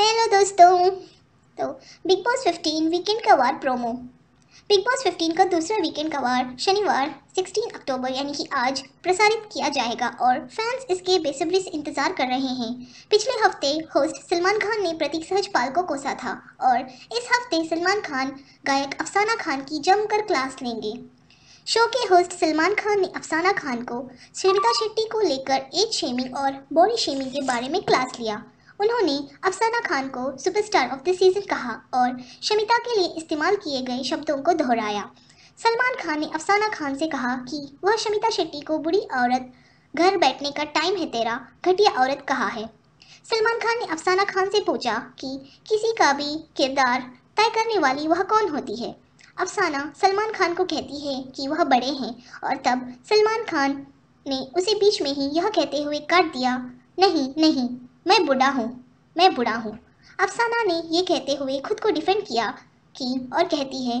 hello दोस्तों तो big boss 15 weekend का वार प्रोमो बिग बॉस 15 का दूसरा वीकेंड का वार शनिवार 16 अक्टूबर यानी कि आज प्रसारित किया जाएगा और फैंस इसके बेसब्री से इंतज़ार कर रहे हैं पिछले हफ्ते होस्ट सलमान खान ने प्रतीक सहजपाल को कोसा था और इस हफ्ते सलमान खान गायक अफसाना खान की जमकर क्लास लेंगे शो के होस्ट सलमान खान ने अफसाना खान को श्रीमिता शेट्टी को लेकर एज शेमिंग और बॉडी शेमिंग के बारे में क्लास लिया उन्होंने अफसाना खान को सुपरस्टार ऑफ द सीजन कहा और शमिता के लिए इस्तेमाल किए गए शब्दों को दोहराया सलमान खान ने अफसाना खान से कहा कि वह शमिता शेट्टी को बुरी औरत घर बैठने का टाइम है तेरा घटिया औरत कहा है सलमान खान ने अफसाना खान से पूछा कि किसी का भी किरदार तय करने वाली वह कौन होती है अफसाना सलमान खान को कहती है कि वह बड़े हैं और तब सलमान खान ने उसे बीच में ही यह कहते हुए काट दिया नहीं नहीं मैं बुढ़ा हूँ मैं बुढ़ा हूँ अफसाना ने ये कहते हुए खुद को डिफेंड किया कि और कहती है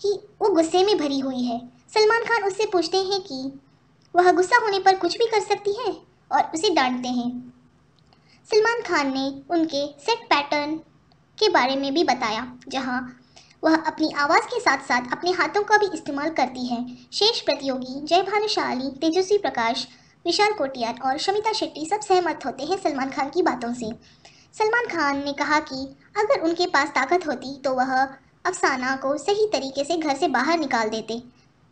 कि वो गुस्से में भरी हुई है सलमान खान उससे पूछते हैं कि वह गुस्सा होने पर कुछ भी कर सकती है और उसे डांटते हैं सलमान खान ने उनके सेट पैटर्न के बारे में भी बताया जहाँ वह अपनी आवाज़ के साथ साथ अपने हाथों का भी इस्तेमाल करती है शेष प्रतियोगी जय भानुशाली तेजस्वी प्रकाश विशाल कोटियार और शमिता शेट्टी सब सहमत होते हैं सलमान खान की बातों से सलमान खान ने कहा कि अगर उनके पास ताकत होती तो वह अफसाना को सही तरीके से घर से बाहर निकाल देते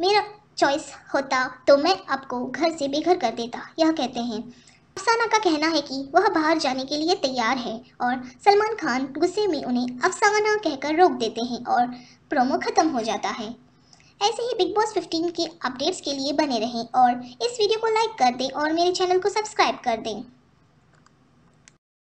मेरा चॉइस होता तो मैं आपको घर से बेघर कर देता यह कहते हैं अफसाना का कहना है कि वह बाहर जाने के लिए तैयार है और सलमान खान गुस्से में उन्हें अफसाना कहकर रोक देते हैं और प्रोमो ख़त्म हो जाता है ऐसे ही बिग बॉस 15 के अपडेट्स के लिए बने रहें और इस वीडियो को लाइक कर दें और मेरे चैनल को सब्सक्राइब कर दें